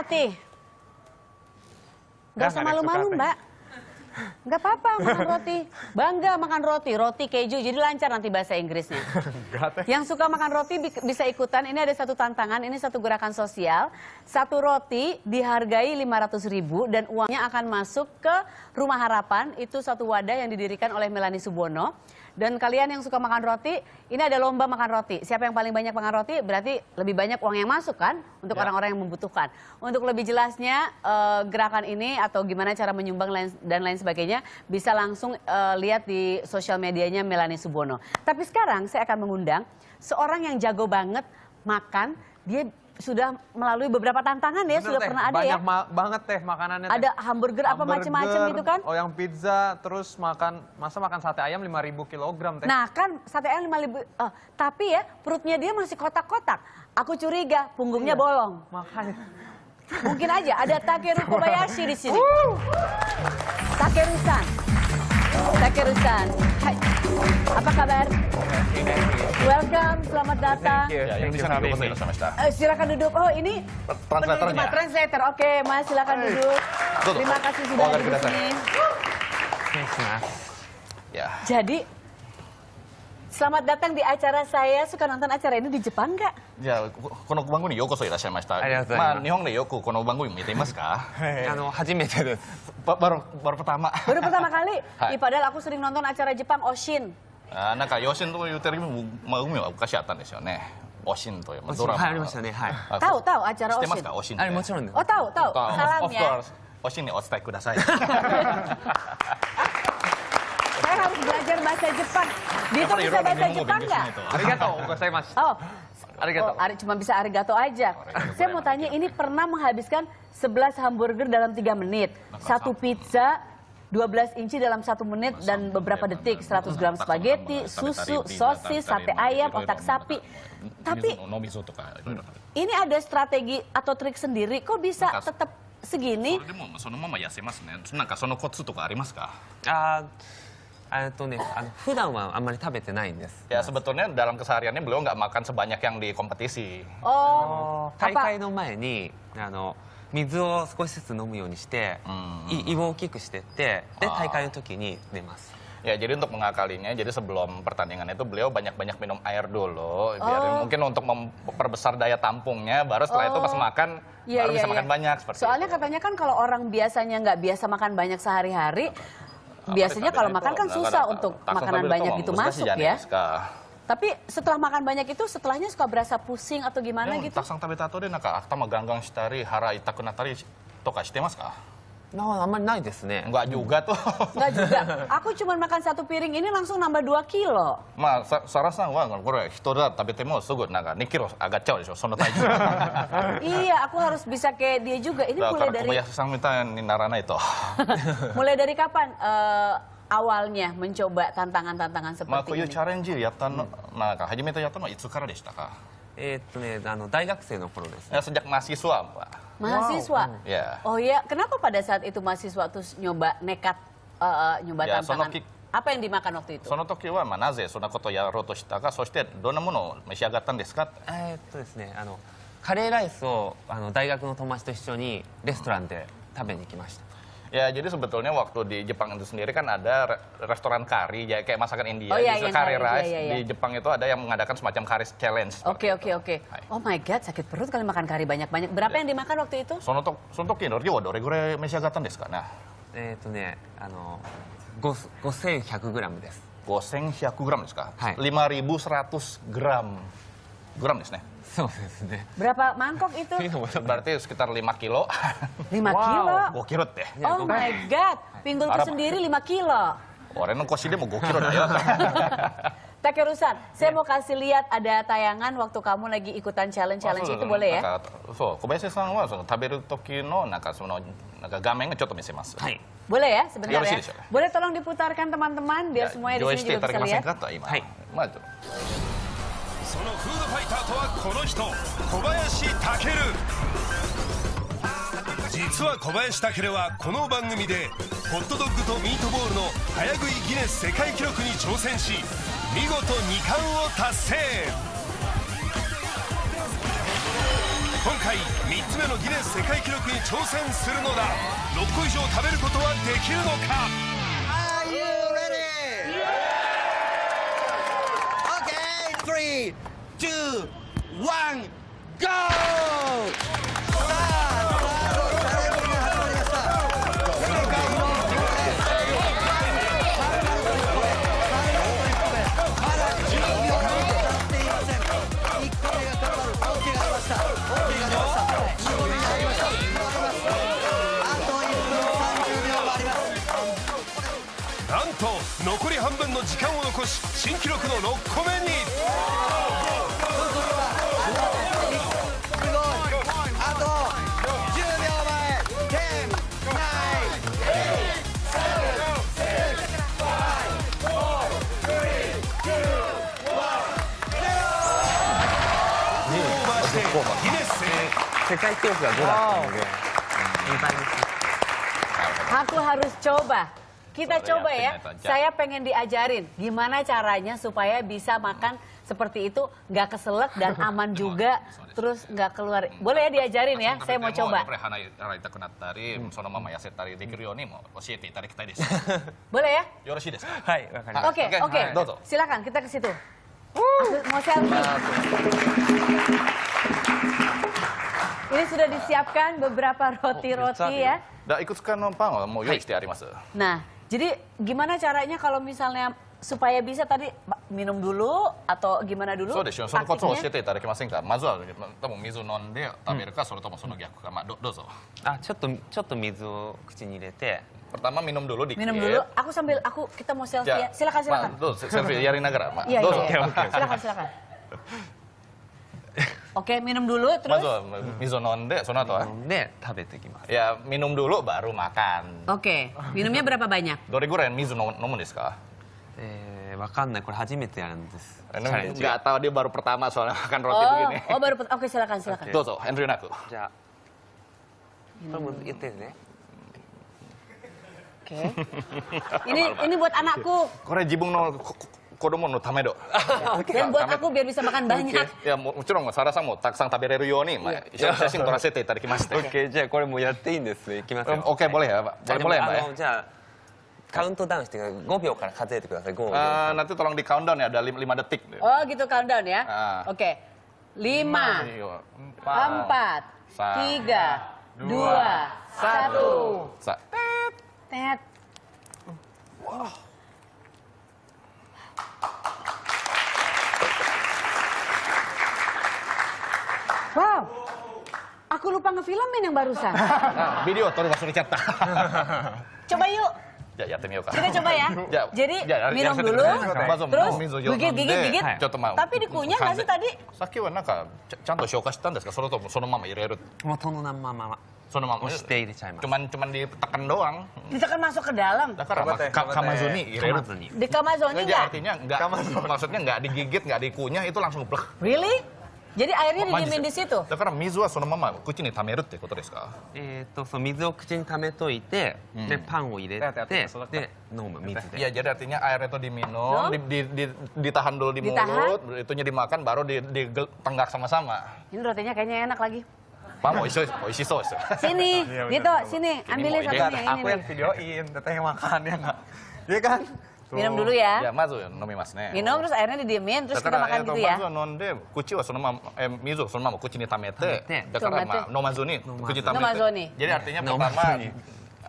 Melati. Gak usah malu-malu mbak. Gak apa-apa makan roti. Bangga makan roti, roti keju. Jadi lancar nanti bahasa Inggrisnya. Yang suka makan roti bisa ikutan. Ini ada satu tantangan, ini satu gerakan sosial. Satu roti dihargai 500 ribu dan uangnya akan masuk ke Rumah Harapan. Itu satu wadah yang didirikan oleh Melani Subono. Dan kalian yang suka makan roti, ini ada lomba makan roti. Siapa yang paling banyak makan roti berarti lebih banyak uang yang masuk kan untuk ya. orang-orang ya. yang membutuhkan. Untuk lebih jelasnya uh, gerakan ini atau gimana cara menyumbang lain, dan lain sebagainya bisa langsung uh, lihat di sosial medianya Melani Subono. Tapi sekarang saya akan mengundang seorang yang jago banget makan, dia sudah melalui beberapa tantangan ya, Bener, sudah teh, pernah ada banyak ya. Banyak banget teh makanannya. Teh. Ada hamburger, hamburger apa macam-macam gitu kan? Oh, yang pizza, terus makan masa makan sate ayam 5000 kg teh. Nah, kan sate ayam 5000 uh, eh, tapi ya perutnya dia masih kotak-kotak. Aku curiga punggungnya iya. bolong. Makanya. Mungkin aja ada Takeru Kobayashi di sini. Uh. Takeru-san. Takeru-san. Apa kabar? Okay, Welcome, selamat datang. Thank you. Ya, yang di sana Uh, silakan duduk. Oh, ini translatornya. Translator. Oke, okay, Mas, silakan duduk. Terima kasih oh, sudah hadir di sini. Thanks, Mas. Ya. Jadi, Selamat datang di acara saya. Suka nonton acara ini di Jepang nggak? Ya, kono bangun yoko so irashai Ma, nihon de yoko kono bangun mite mas ka? Ano, hajimete desu. Baru baru pertama. Baru pertama kali? padahal aku sering nonton acara Jepang Oshin. あなんか養子のところ言うてるけど、まあ、海は昔あったんですよねおしんというドラマはいありましたねはいタオタオあちらおしん知ってますかおしんあれもちろんですおタオタオサラミやおしんにお伝えください saya harus belajar bahasa Jepang. Dia tuh bisa bahasa Jepang nggak? Arigato, saya mas. Oh, arigato. Oh, cuma bisa arigato aja. Arigato saya mau tanya, ini pernah menghabiskan 11 hamburger dalam 3 menit, nah, kan satu pizza 12 inci dalam satu menit dan beberapa detik 100 gram spaghetti, susu, sosis, sate ayam, otak sapi. Tapi ini ada strategi atau trik sendiri kok bisa tetap segini? Ya, ya sebetulnya dalam kesehariannya beliau nggak makan sebanyak yang di kompetisi. Oh. 大会の前にあの。Oh, 水を少しずつ飲むようにして、胃を大きくしてってで大会の時に出ます。Ya, jadi untuk mengakalinya, jadi sebelum pertandingan itu beliau banyak-banyak minum air dulu, biar oh. mungkin untuk memperbesar daya tampungnya, baru setelah oh. itu pas oh. makan yeah, baru yeah, bisa yeah. makan banyak. Seperti Soalnya itu. katanya kan kalau orang biasanya nggak biasa makan banyak sehari-hari, nah, biasanya kalau makan kan susah untuk makanan banyak gitu masuk ya. Tapi setelah makan banyak itu, setelahnya suka berasa pusing atau gimana gitu? sang tapi tato nak, naka akutama ganggang setari hara itaku tari, toka kasih mas ka? No, aman naik deh sini. Enggak juga tuh. Enggak juga. Aku cuma makan satu piring ini langsung nambah dua kilo. Ma, sarasa wa kore hito tapi tabete mo sugut, naga 2 kilo agak jauh desho, sono tajuk. iya, aku harus bisa kayak dia juga. Ini mulai dari... Karena kumayasa sang minta narana itu. mulai dari kapan? Eh, awalnya mencoba tantangan-tantangan seperti ini? まあこういうチャレンジをやったの、まあ初めてやったのはいつからでしたか？えっとね、あの大学生の頃です、ね。sejak mahasiswa, Mbak. Mahasiswa. Iya. Oh iya, kenapa pada saat itu mahasiswa terus nyoba nekat uh, nyoba Ya, tantangan? sonoki- Apa yang dimakan waktu itu? その時はまあなぜそんなことをやろうとしたか、そしてどんなものを召し上がったんですか？えーっとですね、あのカレーライスをあの大学の友達と一緒にレストランで食べに行きました。Ya, jadi sebetulnya waktu di Jepang itu sendiri kan ada re restoran kari, ya kayak masakan India, oh, iya, iya, kari iya, iya, rice. Iya, iya, Di Jepang itu ada yang mengadakan semacam kari challenge. Oke, oke, oke. Oh my God, sakit perut kali makan kari banyak-banyak. Berapa yeah. yang dimakan waktu itu? Sonotok, sonotoki no ryo do regure meshiagatan deh sekarang. na? Eh, itu nih, ano, 5100 gram desu. 5100 gram desu ka? 5100 nah. gram. Gram deh berapa mangkok itu? Berarti sekitar 5 kilo. 5 kilo? Wow, kilo teh. Iya, oh my God, pinggulku sendiri 5 kilo. Orang yang dia mau gokil kirut. ya. kerusan, saya mau kasih lihat ada tayangan waktu kamu lagi ikutan challenge-challenge oh, itu boleh ya? So, kobayashi san wa so taberu toki no naka sono naka gamen ga chotto misemasu. Hai. Boleh ya sebentar ya? Boleh tolong diputarkan teman-teman biar ya, semuanya di sini juga bisa lihat. Hai. Maju. そのフードファイターとはこの人小林武実は小林健はこの番組でホットドッグとミートボールの早食いギネス世界記録に挑戦し見事2冠を達成今回3つ目のギネス世界記録に挑戦するのだ6個以上食べることはできるのか three, two, one, go! と残り半分の時間を残し新記録の6個目に世界記録が5だったので。Aku harus coba. Kita Soalnya coba ya. Saya pengen diajarin gimana caranya supaya bisa makan seperti itu nggak keselak dan aman juga terus nggak keluar. Hmm. Boleh ya diajarin ya. Saya mau coba. Boleh ya? Oke, oke. Silakan kita ke situ. Mau selfie. Ini sudah disiapkan beberapa oh, roti-roti ya. Nah, ikut suka numpang, oh, mau nah jadi gimana caranya kalau misalnya supaya bisa tadi minum dulu atau gimana dulu? So, ah, Pertama minum dulu dikit. Minum dulu. Aku sambil aku kita mau ya. selfie. Ya. Silakan silakan. Ma, tuh, selfie Yarina Nagara. Ma, dozo. Iya. Silakan silakan. Oke, minum dulu terus. Masuk, oh, miso nonde, sono atau eh? Nonde, tabete kimasu. Ya, minum dulu baru makan. Oke, minumnya berapa banyak? Dore guren miso nomu desu ka? Eh, wakanna, kore hajimete yaran desu. Enggak tahu dia baru pertama soalnya makan roti oh, begini. Oh, baru pertama. Oke, silakan, silakan. Okay. Dozo, Andrew naku. Ja. hmm. itu Oke. Ini ini buat anakku. Kore jibung no Dan buat aku biar bisa makan banyak. Ya, いやももちろんサラさんもたくさん食べれるように、まあ、一緒に写真撮らせていただきまして。OK じゃあこれもうやっていいんですね。いきますよ。OK ボレやば。ボレやば。じゃあカウントダウンして5秒から数えてください。5秒。Uh, nanti tolong di countdown ya ada 5 detik. Oh gitu countdown ya. Ah. Oke. Okay. 5 4 3 2 Tet. Wow. Wow. Aku lupa ngefilmin yang barusan. video tolong langsung cetak. Coba yuk. Ya, ya, yuk. Kita coba ya. Jadi minum dulu, terus gigit, gigit, gigit. Tapi dikunyah nggak sih tadi? Saki wa naka, canto shouka shitan desu ka? Sono to sono mama iru-iru. Oh, mama. Sono mama. Stay di China. Cuman cuman ditekan doang. Ditekan masuk ke dalam. kamazoni iru-iru. Di kamazoni enggak? Artinya enggak. Maksudnya enggak digigit, enggak dikunyah itu langsung blek. Really? jadi airnya didiemin ya. di situ? だから水はそのまま口に溜めるってことですかえっと、そう、水を口に溜めといて、hmm. で、パンを入れて、で、飲む、水で。Iya, jadi artinya airnya itu diminum, di, di, di, ditahan dulu di ditahan? mulut, itunya dimakan, baru di, di, tenggak sama-sama. Ini rotinya kayaknya enak lagi. Pak, mau isi, mau isi sos. Sini, iya, gitu, sini, ambilin satunya ini. Aku yang videoin, teteh yang makan, ya nggak? Iya kan? Minum dulu ya. Ya, mazu nomi ne. Minum terus airnya didiemin terus kita makan gitu ya. Mazu nonde kuci wa oh, sonoma eh mizu sonoma kuci ni tamete. Da ma no mazu ni kuci tamete. Jadi artinya pertama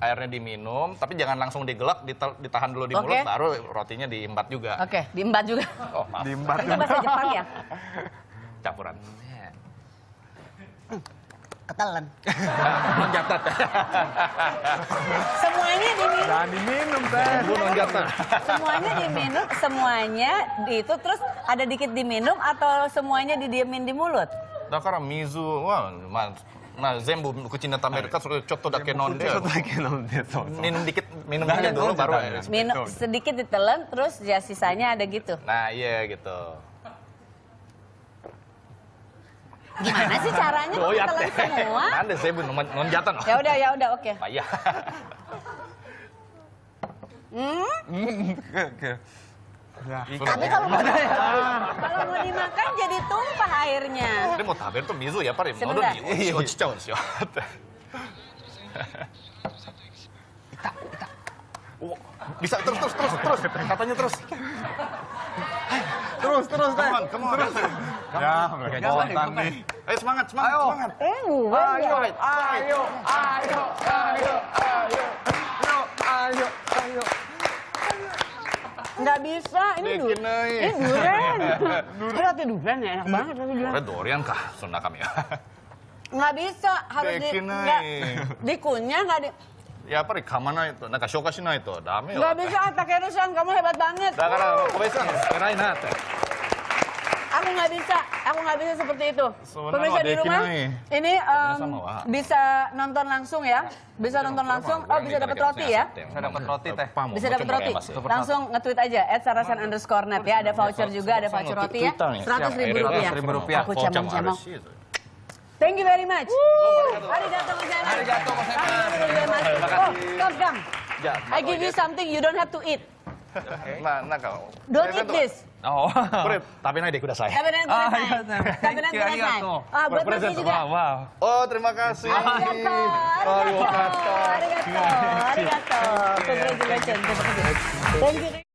airnya diminum, tapi jangan langsung digelak, ditahan dulu di mulut, okay. baru rotinya diimbat juga. Oke, okay. diimbat juga. Oh, maaf. Diimbat. Itu bahasa Jepang ya? Campuran telan. Lonjatan. semuanya diminum. Jangan diminum, Teh. Lonjatan. Semuanya diminum, semuanya di itu terus ada dikit diminum atau semuanya didiemin di mulut? Da nah, mizu, wah, man. nah zembu kucing nata mereka suruh coto dake nonde. Coto dake nonde. Minum dikit, minum dikit dulu baru. Minum sedikit ditelan terus ya sisanya ada gitu. Nah, iya gitu. Gimana sih caranya Doyat deh. semua? Anda saya belum nonjatan. Ya udah ya udah oke. Okay. Payah. Hmm? hmm? Tapi kalau mau, kalau mau dimakan jadi tumpah airnya. Ini mau tabir tuh mizu ya, pak? Mau dong, iya, cicau sih. Ita, ita. Oh, bisa terus terus terus terus katanya terus. Terus terus, Kamu, kamu terus. Ya, mereka jalan nih. Ayo semangat, semangat, ayo. semangat. Eh, ayo, ayo, ayo, ayo, ayo, ayo, ayo, ayo, ayo. Nggak bisa, ini durian. Ini durian. Ini roti ya, durian ya, enak banget roti durian. Roti durian kah, Sunda kami ya. Nggak bisa, harus di, nggak, dikunyah, nggak di... Ya apa rekaman itu, nak syokasin nah, itu, dame. Nggak bisa, tak kerusan, kamu hebat banget. karena Nggak kerusan, kerain hati. Aku nggak bisa, aku nggak bisa seperti itu. Pemirsa di rumah, iya. ini um, bisa nonton langsung ya, iya. bisa nonton langsung. Oh bisa dapat roti ya? Bisa dapat roti teh. Bisa dapat roti. Langsung nge-tweet aja, @sarasan underscore net ya. Ada voucher juga, ada voucher roti ya. Seratus iya, ribu rupiah. ribu rupiah. Aku cemong-cemong. Thank you very much. Hari Hari gozaimasu. ke sana. Terima kasih. Oh, Kang, ya, I give you something you don't have to eat. Nah, nah, Don't eat this. Oh, Tapi Tapi Tapi nanti nanti. nanti. saya. これ食べないでください。食べないでください。食べないでください。あ、buat ah, Messi juga. Oh, terima kasih. Arigato. Arigato. Arigato. Arigato. Congratulations. Thank you.